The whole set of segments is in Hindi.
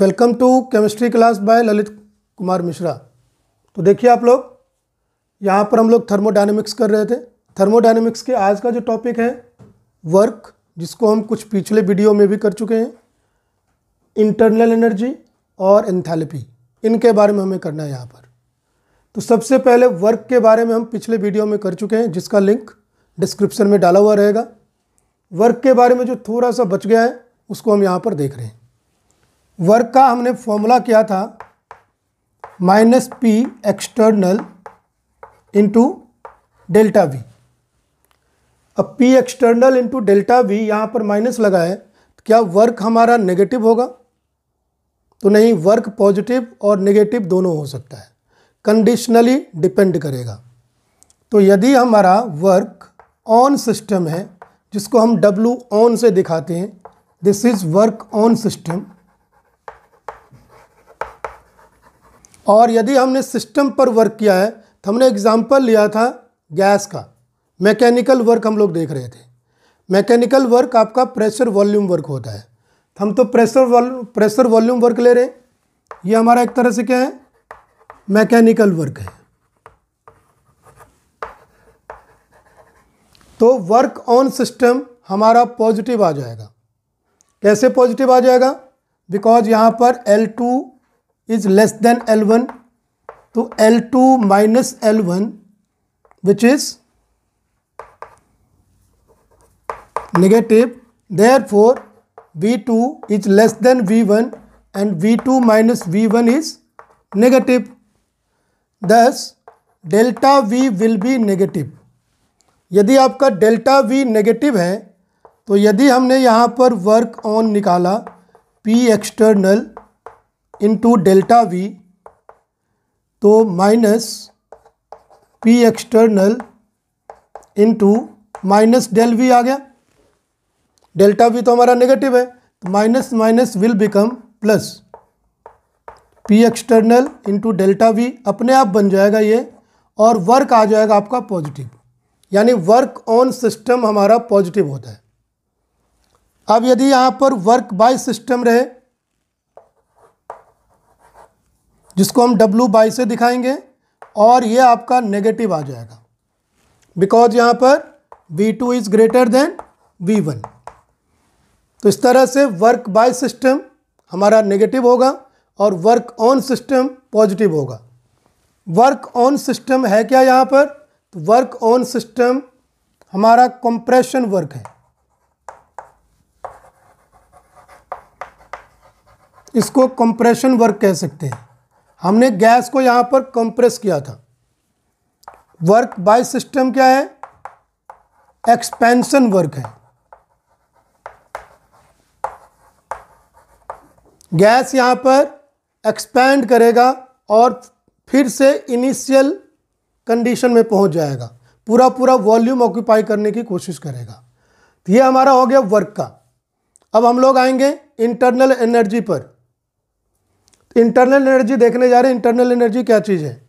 Welcome to chemistry class by Lalit Kumar Mishra तो देखिए आप लोग यहाँ पर हम लोग थर्मोडाइनमिक्स कर रहे थे थर्मोडाइनमिक्स के आज का जो टॉपिक है वर्क जिसको हम कुछ पिछले वीडियो में भी कर चुके हैं इंटरनल एनर्जी और एंथैल्पी इनके बारे में हमें करना है यहाँ पर तो सबसे पहले वर्क के बारे में हम पिछले वीडियो में कर चुके हैं जिसका लिंक डिस्क्रिप्शन में डाला हुआ रहेगा वर्क के बारे में जो थोड़ा सा बच गया है उसको हम यहाँ पर देख रहे हैं वर्क का हमने फॉर्मूला किया था minus P external into delta V अब P external into delta V यहाँ पर माइनस लगा है तो क्या वर्क हमारा नेगेटिव होगा तो नहीं वर्क पॉजिटिव और नेगेटिव दोनों हो सकता है कंडीशनली डिपेंड करेगा तो यदि हमारा वर्क ऑन सिस्टम है जिसको हम W ऑन से दिखाते हैं this is work on system और यदि हमने सिस्टम पर वर्क किया है तो हमने एग्ज़ाम्पल लिया था गैस का मैकेनिकल वर्क हम लोग देख रहे थे मैकेनिकल वर्क आपका प्रेशर वॉल्यूम वर्क होता है तो हम तो pressure volume pressure volume work ले रहे हैं ये हमारा एक तरह से क्या है मैकेनिकल वर्क है तो वर्क ऑन सिस्टम हमारा पॉजिटिव आ जाएगा कैसे पॉजिटिव आ जाएगा बिकॉज यहाँ पर L2 is less than L one तो L two minus L one which is negative therefore V two is less than V one and V two minus V one is negative thus delta V will be negative यदि आपका डेल्टा वी नेगेटिव है तो यदि हमने यहाँ पर वर्क ऑन निकाला P external into delta V तो minus P external into minus del V आ गया डेल्टा वी तो हमारा नेगेटिव है तो minus minus will become plus P external into delta V अपने आप बन जाएगा ये और वर्क आ जाएगा आपका पॉजिटिव यानी वर्क ऑन सिस्टम हमारा पॉजिटिव होता है अब यदि यहाँ पर वर्क बाय सिस्टम रहे जिसको हम W बाई से दिखाएंगे और ये आपका नेगेटिव आ जाएगा बिकॉज यहाँ पर V2 two is greater than V तो इस तरह से वर्क बाय सिस्टम हमारा नेगेटिव होगा और वर्क ऑन सिस्टम पॉजिटिव होगा वर्क ऑन सिस्टम है क्या यहाँ पर तो वर्क ऑन सिस्टम हमारा कंप्रेशन वर्क है इसको कंप्रेशन वर्क कह सकते हैं हमने गैस को यहाँ पर कंप्रेस किया था वर्क बाय सिस्टम क्या है एक्सपेंशन वर्क है गैस यहाँ पर एक्सपैंड करेगा और फिर से इनिशियल कंडीशन में पहुँच जाएगा पूरा पूरा वॉल्यूम ऑक्यूपाई करने की कोशिश करेगा तो ये हमारा हो गया वर्क का अब हम लोग आएंगे इंटरनल एनर्जी पर इंटरनल एनर्जी देखने जा रहे हैं इंटरनल एनर्जी क्या चीज़ है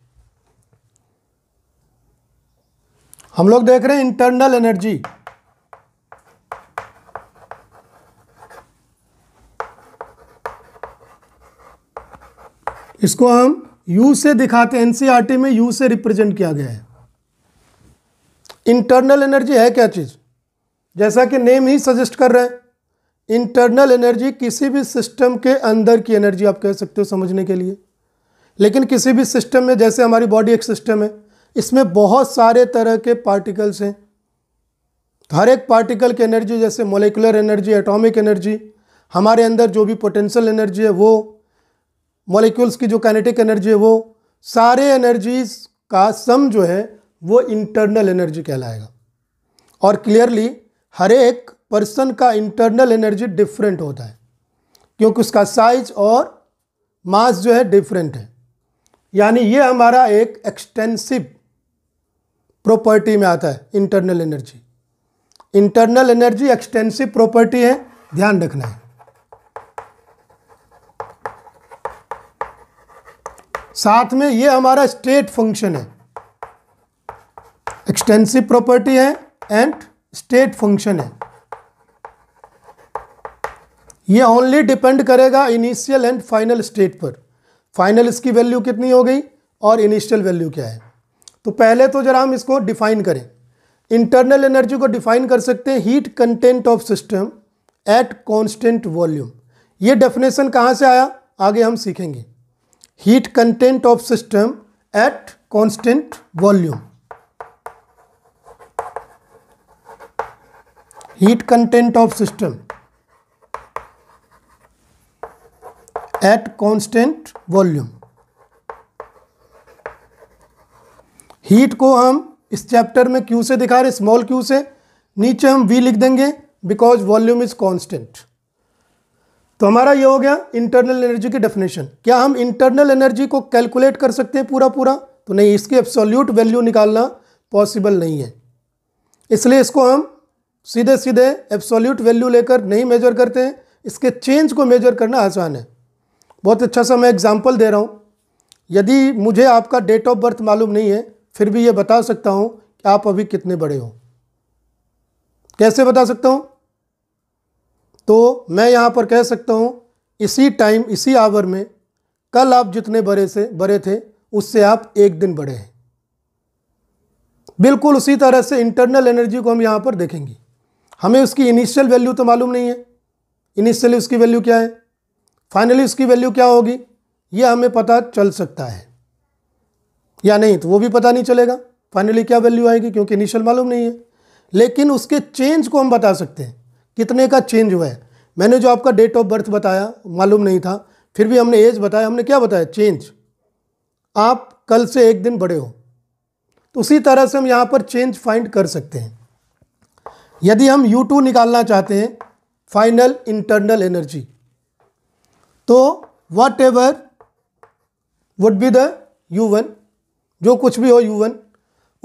हम लोग देख रहे हैं इंटरनल एनर्जी इसको हम यू से दिखाते हैं एनसीईआरटी e में यू से रिप्रेजेंट किया गया है इंटरनल एनर्जी है क्या चीज़ जैसा कि नेम ही सजेस्ट कर रहे हैं इंटरनल एनर्जी किसी भी सिस्टम के अंदर की एनर्जी आप कह सकते हो समझने के लिए लेकिन किसी भी सिस्टम में जैसे हमारी बॉडी एक सिस्टम है इसमें बहुत सारे तरह के पार्टिकल्स हैं हर एक पार्टिकल की एनर्जी जैसे मोलिकुलर एनर्जी एटॉमिक एनर्जी हमारे अंदर जो भी पोटेंशियल एनर्जी है वो मॉलिक्यूल्स की जो काइनेटिक एनर्जी है वो सारे एनर्जीज का सम जो है वो इंटरनल एनर्जी कहलाएगा और क्लियरली हर एक पर्सन का इंटरनल एनर्जी डिफरेंट होता है क्योंकि उसका साइज और मास जो है डिफरेंट है यानी ये हमारा एक एक्सटेंसिव प्रॉपर्टी में आता है internal energy internal energy extensive property है ध्यान रखना है साथ में ये हमारा स्टेट फंक्शन है एक्सटेंसिव प्रॉपर्टी है एंड स्टेट फंक्शन है ये ओनली डिपेंड करेगा इनिशियल एंड फाइनल स्टेट पर फाइनल इसकी वैल्यू कितनी हो गई और इनिशियल वैल्यू क्या है तो पहले तो जरा हम इसको डिफाइन करें इंटरनल एनर्जी को डिफाइन कर सकते हैं heat content of system at constant volume ये डेफिनेशन कहाँ से आया आगे हम सीखेंगे heat content of system at constant volume heat content of system at constant volume. Heat को हम इस चैप्टर में क्यू से दिखा रहे स्मॉल क्यू से नीचे हम वी लिख देंगे बिकॉज वॉल्यूम इज कांस्टेंट तो हमारा ये हो गया इंटरनल एनर्जी की डेफिनेशन क्या हम इंटरनल एनर्जी को कैलकुलेट कर सकते हैं पूरा पूरा तो नहीं इसकी एब्सोल्यूट वैल्यू निकालना पॉसिबल नहीं है इसलिए इसको हम सीधे सीधे एब्सोल्यूट वैल्यू लेकर नहीं मेजर करते हैं इसके चेंज को मेजर करना आसान है बहुत अच्छा सा मैं एग्ज़ाम्पल दे रहा हूँ यदि मुझे आपका डेट ऑफ बर्थ मालूम नहीं है फिर भी ये बता सकता हूँ कि आप अभी कितने बड़े हो कैसे बता सकता हूँ तो मैं यहाँ पर कह सकता हूँ इसी टाइम इसी आवर में कल आप जितने बड़े से बड़े थे उससे आप एक दिन बड़े हैं बिल्कुल उसी तरह से इंटरनल एनर्जी को हम यहाँ पर देखेंगे हमें उसकी इनिशियल वैल्यू तो मालूम नहीं है इनिशियली उसकी वैल्यू क्या है फाइनली उसकी वैल्यू क्या होगी ये हमें पता चल सकता है या नहीं तो वो भी पता नहीं चलेगा फाइनली क्या वैल्यू आएगी क्योंकि इनिशियल मालूम नहीं है लेकिन उसके चेंज को हम बता सकते हैं कितने का चेंज हुआ है मैंने जो आपका डेट ऑफ बर्थ बताया मालूम नहीं था फिर भी हमने एज बताया हमने क्या बताया चेंज आप कल से एक दिन बड़े हो तो उसी तरह से हम यहाँ पर चेंज फाइंड कर सकते हैं यदि हम U2 निकालना चाहते हैं फाइनल इंटरनल एनर्जी तो whatever would be the U one जो कुछ भी हो यू वन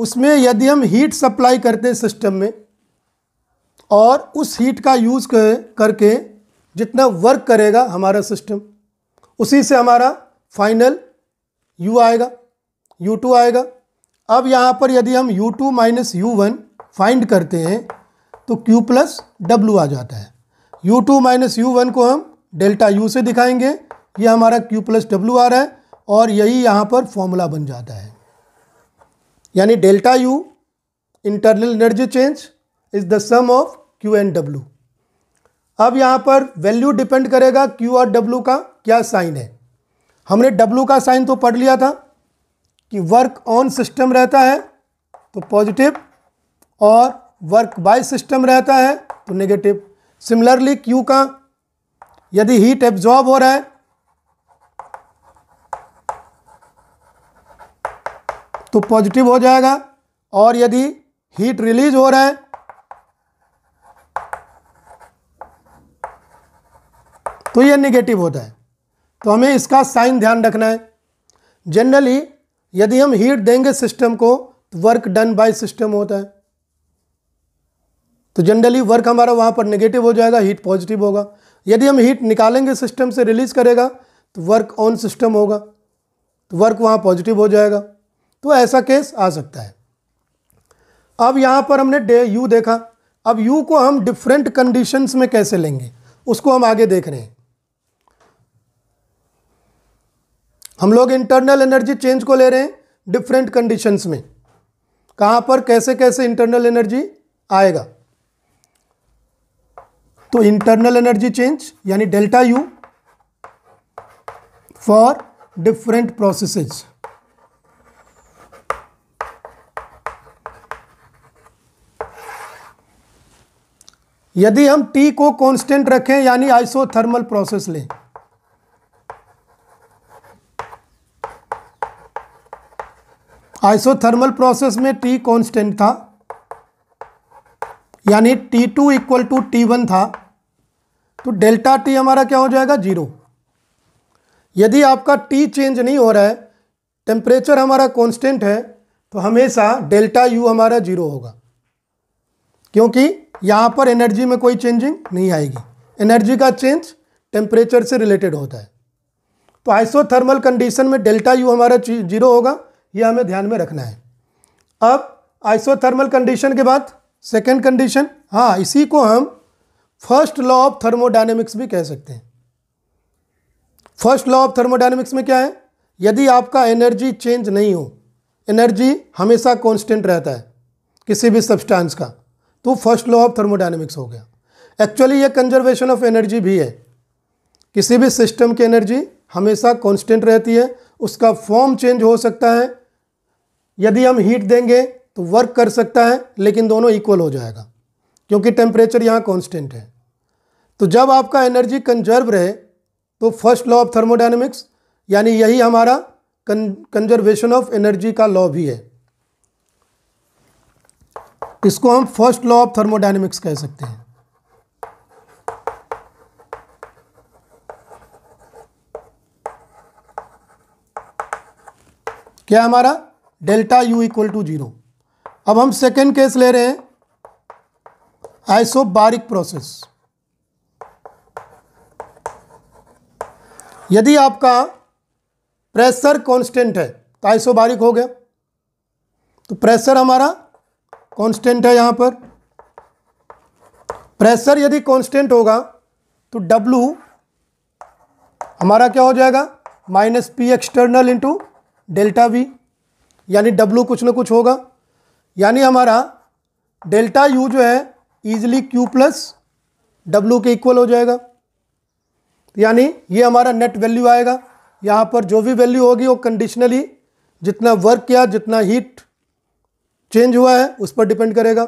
उसमें यदि हम हीट सप्लाई करते हैं सिस्टम में और उस हीट का यूज़ कर करके जितना वर्क करेगा हमारा सिस्टम उसी से हमारा फाइनल यू आएगा यू टू आएगा अब यहाँ पर यदि हम U two minus U one find करते हैं तो क्यू प्लस डब्लू आ जाता है U two minus U one को हम डेल्टा यू से दिखाएंगे ये हमारा क्यू प्लस डब्ल्यू आ रहा है और यही यहाँ पर फॉर्मूला बन जाता है यानी delta U internal energy change is the sum of Q and W अब यहाँ पर वैल्यू डिपेंड करेगा क्यू और डब्ल्यू का क्या साइन है हमने डब्ल्यू का साइन तो पढ़ लिया था कि वर्क ऑन सिस्टम रहता है तो पॉजिटिव और वर्क बाय सिस्टम रहता है तो नेगेटिव सिमिलरली क्यू का यदि हीट एब्जॉर्ब हो रहा है तो पॉजिटिव हो जाएगा और यदि हीट रिलीज हो रहा है तो ये निगेटिव होता है तो हमें इसका साइन ध्यान रखना है जनरली यदि हम हीट देंगे सिस्टम को तो वर्क डन बाय सिस्टम होता है तो जनरली वर्क हमारा वहाँ पर नेगेटिव हो जाएगा हीट पॉजिटिव होगा यदि हम हीट निकालेंगे सिस्टम से रिलीज़ करेगा तो वर्क ऑन सिस्टम होगा तो वर्क वहाँ पॉजिटिव हो जाएगा तो ऐसा केस आ सकता है अब यहाँ पर हमने डे यू देखा अब यू को हम डिफरेंट कंडीशंस में कैसे लेंगे उसको हम आगे देख रहे हैं हम लोग इंटरनल एनर्जी चेंज को ले रहे हैं डिफरेंट कंडीशंस में कहाँ पर कैसे कैसे इंटरनल एनर्जी आएगा तो इंटरनल एनर्जी चेंज यानी delta U for different processes यदि हम टी को कांस्टेंट रखें यानी आइसोथर्मल प्रोसेस लें आइसोथर्मल प्रोसेस में टी कांस्टेंट था यानी T two equal to T one था तो डेल्टा टी हमारा क्या हो जाएगा जीरो यदि आपका टी चेंज नहीं हो रहा है टेम्परेचर हमारा कांस्टेंट है तो हमेशा डेल्टा यू हमारा जीरो होगा क्योंकि यहाँ पर एनर्जी में कोई चेंजिंग नहीं आएगी एनर्जी का चेंज टेम्परेचर से रिलेटेड होता है तो आइसोथर्मल कंडीशन में डेल्टा यू हमारा जीरो होगा ये हमें ध्यान में रखना है अब आइसोथर्मल कंडीशन के बाद सेकेंड कंडीशन हाँ इसी को हम फर्स्ट लॉ ऑफ थर्मोडाइनमिक्स भी कह सकते हैं फर्स्ट लॉ ऑफ थर्मोडाइनमिक्स में क्या है यदि आपका एनर्जी चेंज नहीं हो एनर्जी हमेशा कांस्टेंट रहता है किसी भी सब्सटेंस का तो फर्स्ट लॉ ऑफ थर्मोडाइनमिक्स हो गया एक्चुअली ये कंजर्वेशन ऑफ एनर्जी भी है किसी भी सिस्टम की एनर्जी हमेशा कॉन्स्टेंट रहती है उसका फॉर्म चेंज हो सकता है यदि हम हीट देंगे तो वर्क कर सकता है लेकिन दोनों इक्वल हो जाएगा क्योंकि टेम्परेचर यहाँ कॉन्स्टेंट है तो जब आपका एनर्जी कंजर्व रहे तो फर्स्ट लॉ ऑफ थर्मोडाइनमिक्स यानी यही हमारा कंजर्वेशन ऑफ एनर्जी का लॉ भी है इसको हम फर्स्ट लॉ ऑफ थर्मोडाइनमिक्स कह सकते हैं क्या हमारा delta U equal to zero अब हम सेकेंड केस ले रहे हैं आइसो बारिक प्रोसेस यदि आपका प्रेशर कांस्टेंट है तो बारिक हो गया तो प्रेशर हमारा कांस्टेंट है यहां पर प्रेशर यदि कांस्टेंट होगा तो W हमारा क्या हो जाएगा minus P external into delta V यानी W कुछ ना कुछ होगा यानी हमारा डेल्टा यू जो है ईजिली क्यू प्लस डब्ल्यू के इक्वल हो जाएगा यानी ये हमारा नेट वैल्यू आएगा यहाँ पर जो भी वैल्यू होगी वो कंडीशनली जितना वर्क किया जितना हीट चेंज हुआ है उस पर डिपेंड करेगा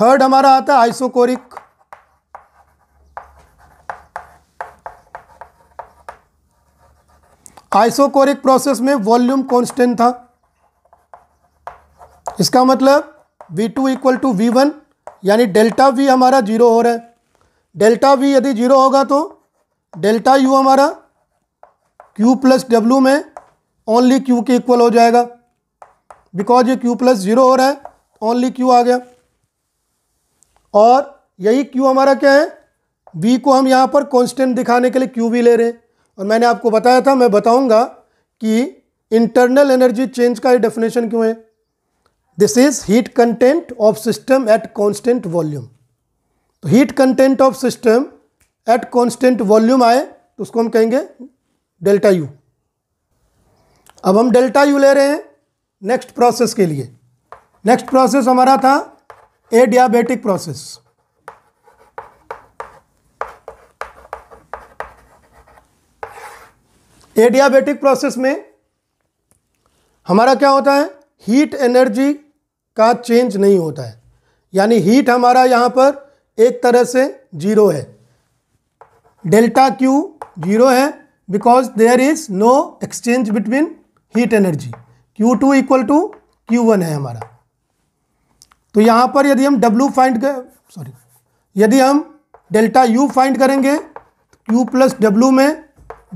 थर्ड हमारा आता है आइसोकोरिक आइसोकोरिक प्रोसेस में वॉल्यूम कांस्टेंट था इसका मतलब v2 two equal to V यानी डेल्टा v हमारा जीरो हो रहा है डेल्टा v यदि जीरो होगा तो डेल्टा u हमारा q प्लस डब्ल्यू में ओनली q के इक्वल हो जाएगा बिकॉज ये q प्लस जीरो हो रहा है ओनली तो q आ गया और यही q हमारा क्या है v को हम यहाँ पर कांस्टेंट दिखाने के लिए q भी ले रहे हैं और मैंने आपको बताया था मैं बताऊँगा कि इंटरनल एनर्जी चेंज का ये डेफिनेशन क्यों है this is heat content of system at constant volume तो heat content of system at constant volume आए तो उसको हम कहेंगे डेल्टा यू अब हम डेल्टा यू ले रहे हैं नेक्स्ट प्रोसेस के लिए नेक्स्ट प्रोसेस हमारा था adiabatic process adiabatic process में हमारा क्या होता है हीट एनर्जी का चेंज नहीं होता है यानी हीट हमारा यहाँ पर एक तरह से जीरो है डेल्टा क्यू जीरो है because there is no exchange between heat energy Q two equal to Q one है हमारा तो यहाँ पर यदि हम W फाइंड कर सॉरी यदि हम डेल्टा U फाइंड करेंगे Q प्लस डब्ल्यू में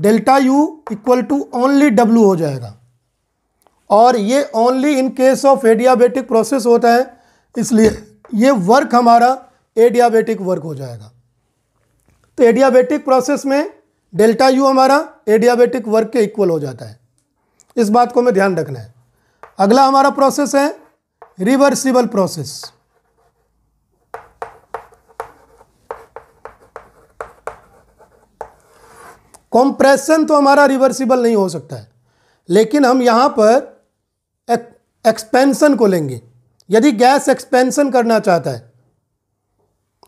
delta U equal to only W हो जाएगा और ये only in case of adiabatic process होता है इसलिए ये वर्क हमारा एडियाबेटिक वर्क हो जाएगा तो एडियाबेटिक प्रोसेस में डेल्टा यू हमारा एडियाबेटिक वर्क के इक्वल हो जाता है इस बात को हमें ध्यान रखना है अगला हमारा प्रोसेस है रिवर्सिबल प्रोसेस कंप्रेशन तो हमारा रिवर्सिबल नहीं हो सकता है लेकिन हम यहाँ पर एक्सपेंसन को लेंगे यदि गैस एक्सपेंसन करना चाहता है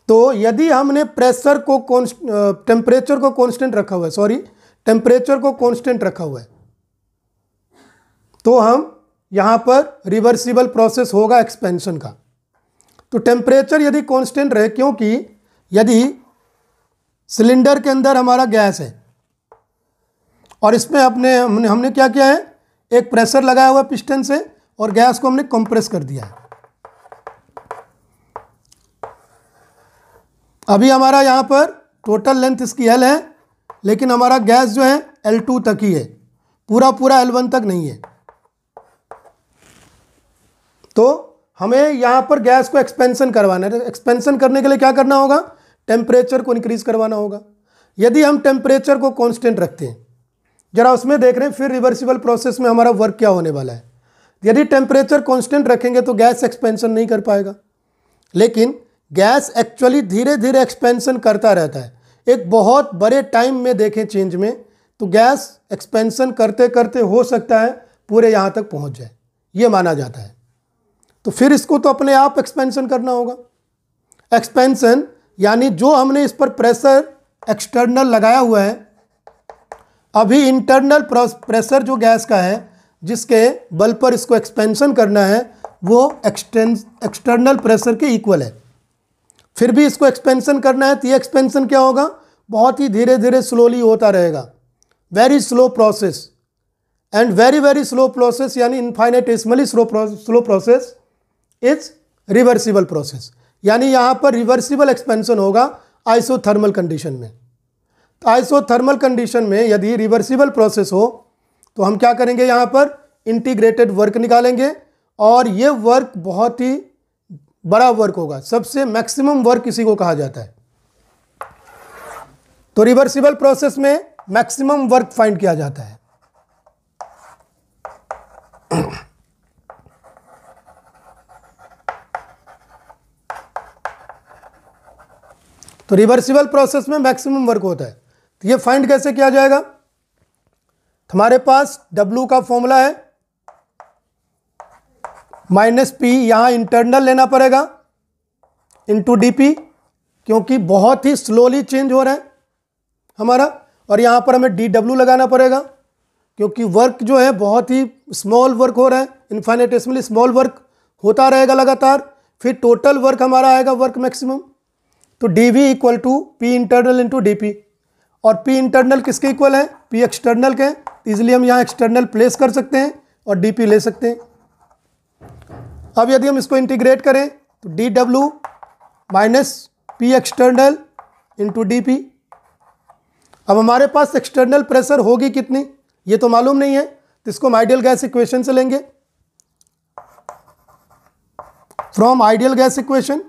तो यदि हमने प्रेशर को टेम्परेचर को कांस्टेंट रखा हुआ है सॉरी टेम्परेचर को कांस्टेंट रखा हुआ है तो हम यहाँ पर रिवर्सिबल प्रोसेस होगा एक्सपेंशन का तो टेम्परेचर यदि कांस्टेंट रहे क्योंकि यदि सिलेंडर के अंदर हमारा गैस है और इसमें अपने हमने हमने क्या किया है एक प्रेशर लगाया हुआ पिस्टन से और गैस को हमने कंप्रेस कर दिया है अभी हमारा यहाँ पर टोटल लेंथ इसकी एल है लेकिन हमारा गैस जो है एल टू तक ही है पूरा पूरा एल वन तक नहीं है तो हमें यहाँ पर गैस को एक्सपेंशन करवाना है एक्सपेंशन करने के लिए क्या करना होगा टेम्परेचर को इंक्रीज करवाना होगा यदि हम टेम्परेचर को कांस्टेंट रखते हैं जरा उसमें देख रहे हैं फिर रिवर्सिबल प्रोसेस में हमारा वर्क क्या होने वाला है यदि टेम्परेचर कांस्टेंट रखेंगे तो गैस एक्सपेंशन नहीं कर पाएगा लेकिन गैस एक्चुअली धीरे धीरे एक्सपेंशन करता रहता है एक बहुत बड़े टाइम में देखें चेंज में तो गैस एक्सपेंशन करते करते हो सकता है पूरे यहाँ तक पहुँच जाए ये माना जाता है तो फिर इसको तो अपने आप एक्सपेंशन करना होगा एक्सपेंशन यानी जो हमने इस पर प्रेशर एक्सटर्नल लगाया हुआ है अभी इंटरनल प्रेशर जो गैस का है जिसके बल पर इसको एक्सपेंशन करना है वो एक्सटर्नल प्रेशर के इक्वल है फिर भी इसको एक्सपेंशन करना है तो ये एक्सपेंशन क्या होगा बहुत ही धीरे धीरे स्लोली होता रहेगा very slow process and very very slow process यानी infinitesimally slow slow process is reversible process यानी यहाँ पर रिवर्सिबल एक्सपेंशन होगा आइसोथर्मल कंडीशन में आइसोथर्मल कंडीशन में यदि रिवर्सिबल प्रोसेस हो तो हम क्या करेंगे यहाँ पर इंटीग्रेटेड वर्क निकालेंगे और ये वर्क बहुत ही बड़ा वर्क होगा सबसे मैक्सिमम वर्क किसी को कहा जाता है तो रिवर्सिबल प्रोसेस में मैक्सिमम वर्क फाइंड किया जाता है तो रिवर्सिबल प्रोसेस में मैक्सिमम वर्क होता है तो ये फाइंड कैसे किया जाएगा हमारे पास W का फॉर्मूला है माइनस पी यहाँ इंटरनल लेना पड़ेगा इंटू डी पी क्योंकि बहुत ही स्लोली चेंज हो रहा है हमारा और यहाँ पर हमें डी डब्ल्यू लगाना पड़ेगा क्योंकि वर्क जो है बहुत ही स्मॉल वर्क हो रहा है इन्फाइनेटेसमली स्मॉल वर्क होता रहेगा लगातार फिर टोटल वर्क हमारा आएगा वर्क मैक्सिमम तो D V equal to P internal into D P और पी इंटरनल किसके इक्वल है पी एक्सटर्नल के इजिली हम यहाँ एक्सटर्नल प्लेस कर सकते हैं और डी ले सकते हैं अब यदि हम इसको इंटीग्रेट करें तो D W minus P external into D P अब हमारे पास एक्सटर्नल प्रेशर होगी कितनी ये तो मालूम नहीं है तो इसको हम आइडियल गैस इक्वेशन से लेंगे from ideal gas equation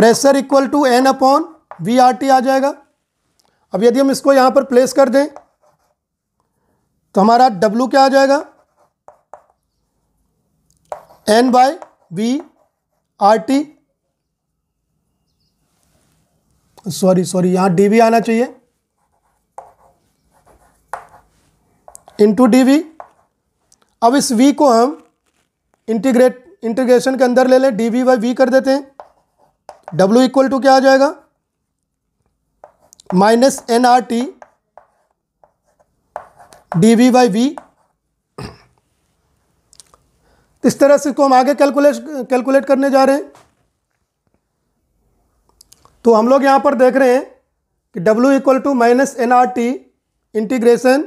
pressure equal to N upon V R T आ जाएगा अब यदि हम इसको यहाँ पर प्लेस कर दें तो हमारा W क्या आ जाएगा N by V R T sorry sorry यहाँ डी वी आना चाहिए इंटू डी वी अब इस वी को हम इंटीग्रेट इंटीग्रेशन के अंदर ले लें डी वी बाई वी कर देते हैं डब्ल्यू इक्वल टू क्या आ जाएगा minus N R T D V by V इस तरह से इसको हम आगे कैलकुलेट कैलकुलेट करने जा रहे हैं तो हम लोग यहाँ पर देख रहे हैं कि W equal to minus N R T integration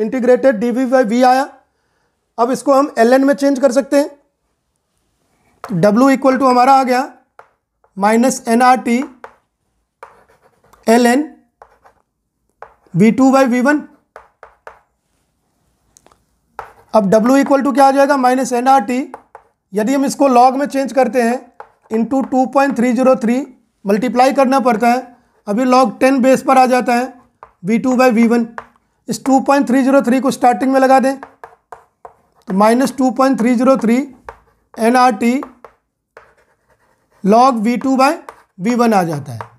integrated D V by V आया अब इसको हम एल एन में चेंज कर सकते हैं W इक्वल टू हमारा आ गया minus N R T L N V two by V one अब डब्ल्यू इक्वल टू क्या आ जाएगा माइनस एन आर टी यदि हम इसको लॉग में चेंज करते हैं into two point three zero three multiply करना पड़ता है अभी लॉग टेन बेस पर आ जाता है V two by V one इस two point three zero three को स्टार्टिंग में लगा दें तो minus two point three zero three N R T log V two by V one आ जाता है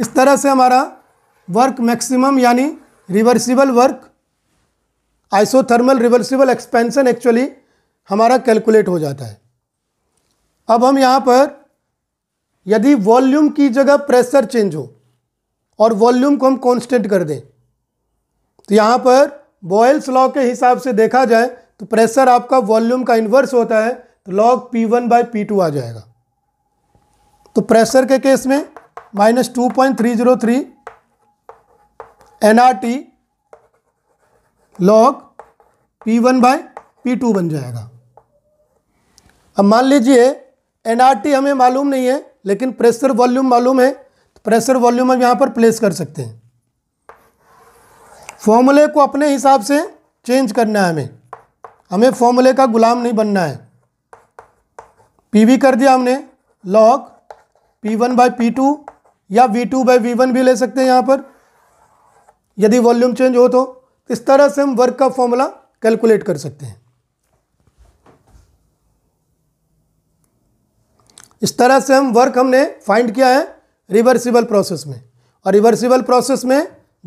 इस तरह से हमारा वर्क मैक्सिमम यानी reversible work isothermal reversible expansion actually हमारा कैलकुलेट हो जाता है अब हम यहाँ पर यदि वॉल्यूम की जगह प्रेशर चेंज हो और वॉल्यूम को हम कांस्टेंट कर दें तो यहाँ पर बॉयल्स लॉ के हिसाब से देखा जाए तो प्रेशर आपका वॉल्यूम का इन्वर्स होता है तो log P one by P two आ जाएगा तो प्रेशर के केस में minus two point three zero three N R T log P one by P two बन जाएगा अब मान लीजिए एन आर टी हमें मालूम नहीं है लेकिन प्रेशर वॉल्यूम मालूम है तो प्रेशर वॉल्यूम हम यहाँ पर प्लेस कर सकते हैं फॉर्मूले को अपने हिसाब से चेंज करना है हमें हमें फॉर्मूले का गुलाम नहीं बनना है वी कर दिया हमने log P one by P two या V two by V one भी ले सकते हैं यहाँ पर यदि वॉल्यूम चेंज हो तो इस तरह से हम वर्क का फॉर्मूला कैलकुलेट कर सकते हैं इस तरह से हम वर्क हमने फाइंड किया है रिवर्सिबल प्रोसेस में और रिवर्सिबल प्रोसेस में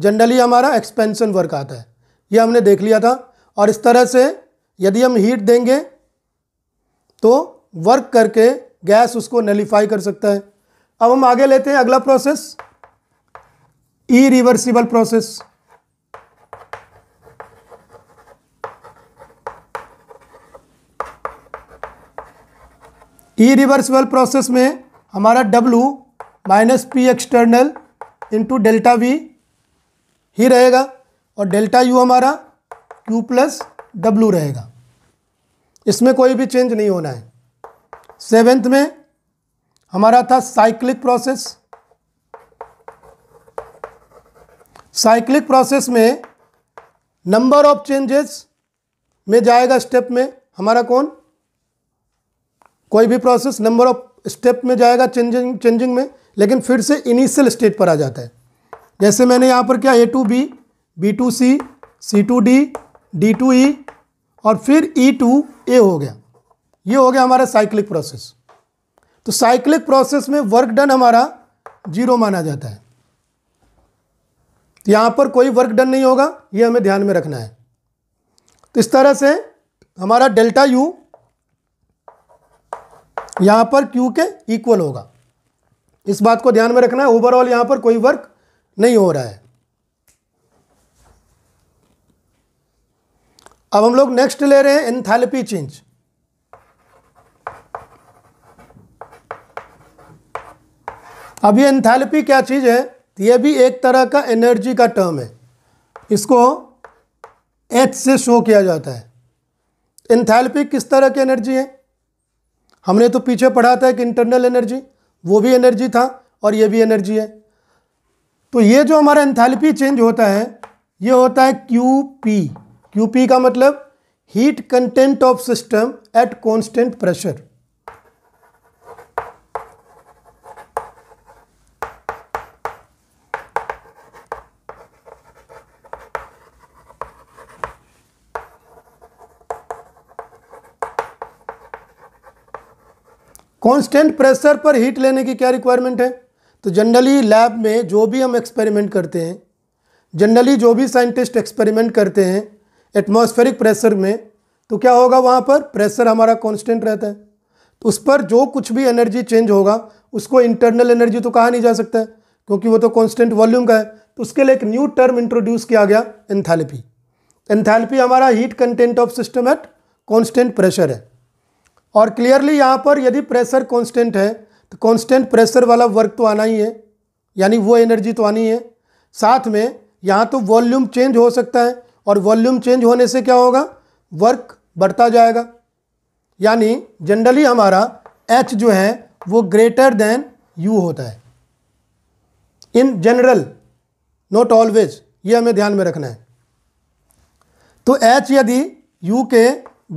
जनरली हमारा एक्सपेंशन वर्क आता है ये हमने देख लिया था और इस तरह से यदि हम हीट देंगे तो वर्क करके गैस उसको नलीफाई कर सकता है अब हम आगे लेते हैं अगला process process irreversible process में हमारा W minus P external into delta V ही रहेगा और डेल्टा यू हमारा यू प्लस डब्लू रहेगा इसमें कोई भी चेंज नहीं होना है सेवेंथ में हमारा था साइक्लिक प्रोसेस साइक्लिक प्रोसेस में नंबर ऑफ चेंजेस में जाएगा स्टेप में हमारा कौन कोई भी प्रोसेस नंबर ऑफ स्टेप में जाएगा चेंजिंग चेंजिंग में लेकिन फिर से इनिशियल स्टेट पर आ जाता है जैसे मैंने यहाँ पर क्या A to B B to C C to D D to E e, और फिर ई e टू ए हो गया ये हो गया हमारा साइक्लिक प्रोसेस तो साइक्लिक प्रोसेस में वर्क डन हमारा जीरो माना जाता है यहाँ पर कोई वर्क डन नहीं होगा ये हमें ध्यान में रखना है तो इस तरह से हमारा डेल्टा यू यहाँ पर क्यू के इक्वल होगा इस बात को ध्यान में रखना है ओवरऑल यहाँ पर कोई वर्क नहीं हो रहा है अब हम लोग नेक्स्ट ले रहे हैं एंथैल्पी चेंज अब ये एंथैल्पी क्या चीज़ है तो ये भी एक तरह का एनर्जी का टर्म है इसको एच से शो किया जाता है इंथैल्पी किस तरह की एनर्जी है हमने तो पीछे पढ़ा था कि इंटरनल एनर्जी वो भी एनर्जी था और ये भी एनर्जी है तो ये जो हमारा इंथैल्पी चेंज होता है ये होता है क्यू पी क्यू पी का मतलब heat content of system at constant pressure constant pressure पर हीट लेने की क्या रिक्वायरमेंट है तो जनरली लैब में जो भी हम एक्सपेरिमेंट करते हैं जनरली जो भी साइंटिस्ट एक्सपेरिमेंट करते हैं एटमॉस्फेरिक प्रेशर में तो क्या होगा वहाँ पर प्रेशर हमारा कांस्टेंट रहता है तो उस पर जो कुछ भी एनर्जी चेंज होगा उसको इंटरनल एनर्जी तो कहा नहीं जा सकता है क्योंकि वो तो कॉन्स्टेंट वॉल्यूम का है तो उसके लिए एक न्यू टर्म इंट्रोड्यूस किया गया एंथैल्पी एंथैल्पी हमारा heat content of system at constant pressure है और क्लियरली यहाँ पर यदि प्रेशर कांस्टेंट है तो कांस्टेंट प्रेशर वाला वर्क तो आना ही है यानी वो एनर्जी तो आनी है साथ में यहाँ तो वॉल्यूम चेंज हो सकता है और वॉल्यूम चेंज होने से क्या होगा वर्क बढ़ता जाएगा यानी जनरली हमारा एच जो है वो ग्रेटर देन यू होता है इन जनरल नॉट ऑलवेज ये हमें ध्यान में रखना है तो एच यदि यू के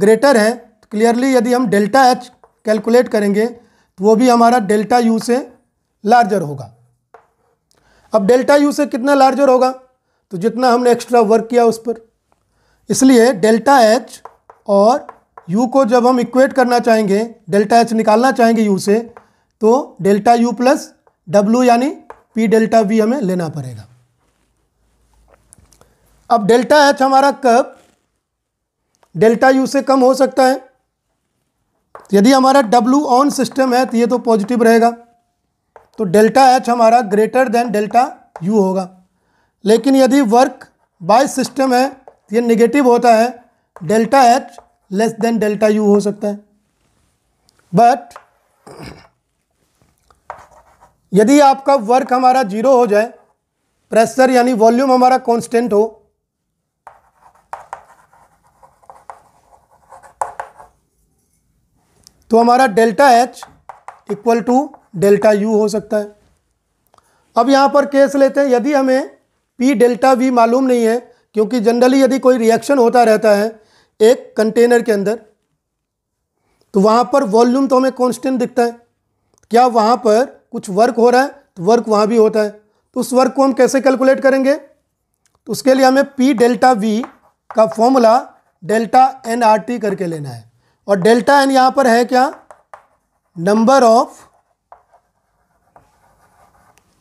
ग्रेटर हैं क्लियरली यदि हम डेल्टा एच कैलकुलेट करेंगे तो वो भी हमारा डेल्टा यू से लार्जर होगा अब डेल्टा यू से कितना लार्जर होगा तो जितना हमने एक्स्ट्रा वर्क किया उस पर इसलिए डेल्टा एच और यू को जब हम इक्वेट करना चाहेंगे डेल्टा एच निकालना चाहेंगे यू से तो डेल्टा यू प्लस डब्ल्यू यानी पी डेल्टा वी हमें लेना पड़ेगा अब डेल्टा एच हमारा कब डेल्टा यू से कम हो सकता है यदि हमारा डब्ल्यू ऑन सिस्टम है तो ये तो पॉजिटिव रहेगा तो डेल्टा एच हमारा ग्रेटर देन डेल्टा यू होगा लेकिन यदि वर्क बाय सिस्टम है तो ये नेगेटिव होता है delta H less than delta U हो सकता है बट यदि आपका वर्क हमारा जीरो हो जाए प्रेशर यानी वॉल्यूम हमारा कांस्टेंट हो तो हमारा delta H equal to delta U हो सकता है अब यहाँ पर केस लेते हैं यदि हमें पी डेल्टा वी मालूम नहीं है क्योंकि जनरली यदि कोई रिएक्शन होता रहता है एक कंटेनर के अंदर तो वहाँ पर वॉल्यूम तो हमें कांस्टेंट दिखता है क्या वहाँ पर कुछ वर्क हो रहा है तो वर्क वहाँ भी होता है तो उस वर्क को हम कैसे कैलकुलेट करेंगे तो उसके लिए हमें पी डेल्टा वी का formula delta N R T करके लेना है और डेल्टा एन यहाँ पर है क्या number of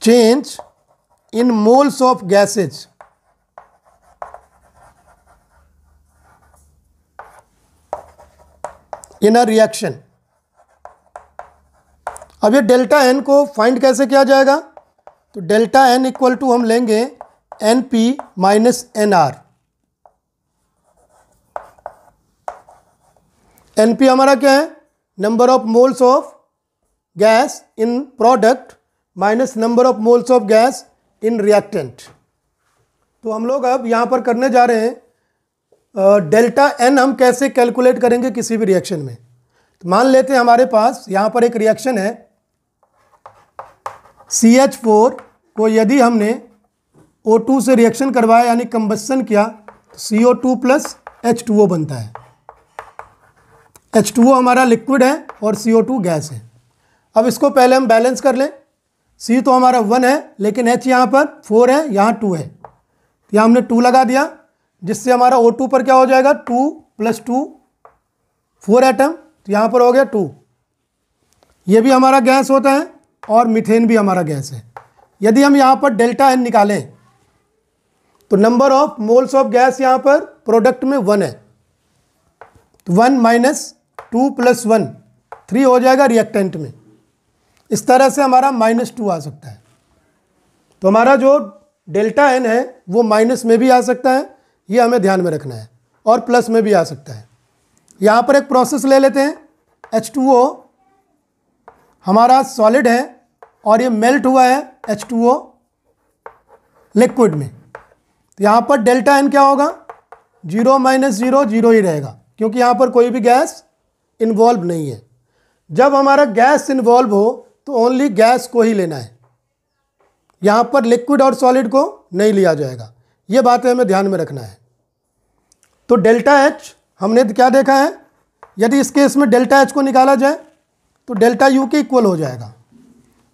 change in moles of gases in a reaction अब ये डेल्टा एन को फाइंड कैसे किया जाएगा तो डेल्टा एन इक्वल टू हम लेंगे N P minus N R P हमारा क्या है number of moles of gas in product minus number of moles of gas in reactant तो हम लोग अब यहाँ पर करने जा रहे हैं डेल्टा एन हम कैसे कैलकुलेट करेंगे किसी भी रिएक्शन में तो मान लेते हैं हमारे पास यहाँ पर एक रिएक्शन है सी एच फोर को यदि हमने ओ टू से रिएक्शन करवाया यानी कंबस्सन किया तो C O two plus H two O बनता है एच टू ओ हमारा लिक्विड है और सी ओ टू गैस है अब इसको पहले हम बैलेंस कर लें सी तो हमारा वन है लेकिन एच यहाँ पर फोर है यहाँ टू है तो यहाँ हमने टू लगा दिया जिससे हमारा ओ टू पर क्या हो जाएगा two plus two four atom तो यहाँ पर हो गया टू ये भी हमारा गैस होता है और मिथेन भी हमारा गैस है यदि हम यहाँ पर डेल्टा एन निकालें तो number of moles of gas यहाँ पर प्रोडक्ट में वन है तो one minus two plus one three हो जाएगा रिएक्टेंट में इस तरह से हमारा माइनस टू आ सकता है तो हमारा जो डेल्टा एन है वो माइनस में भी आ सकता है ये हमें ध्यान में रखना है और प्लस में भी आ सकता है यहाँ पर एक प्रोसेस ले लेते हैं एच टू ओ हमारा सॉलिड है और ये मेल्ट हुआ है एच टू ओ लिक्विड में तो यहाँ पर डेल्टा एन क्या होगा जीरो माइनस जीरो जीरो ही रहेगा क्योंकि यहाँ पर कोई भी गैस इन्वॉल्व नहीं है जब हमारा गैस इन्वॉल्व हो तो ओनली गैस को ही लेना है यहाँ पर लिक्विड और सॉलिड को नहीं लिया जाएगा ये बातें हमें ध्यान में रखना है तो डेल्टा एच हमने क्या देखा है यदि इस केस में डेल्टा एच को निकाला जाए तो डेल्टा यू के इक्वल हो जाएगा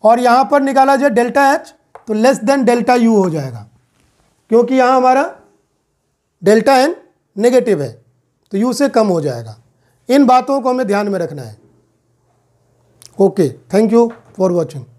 और यहाँ पर निकाला जाए डेल्टा एच तो लेस देन डेल्टा यू हो जाएगा क्योंकि यहाँ हमारा डेल्टा एन नेगेटिव है तो यू से कम हो जाएगा इन बातों को हमें ध्यान में रखना है okay thank you for watching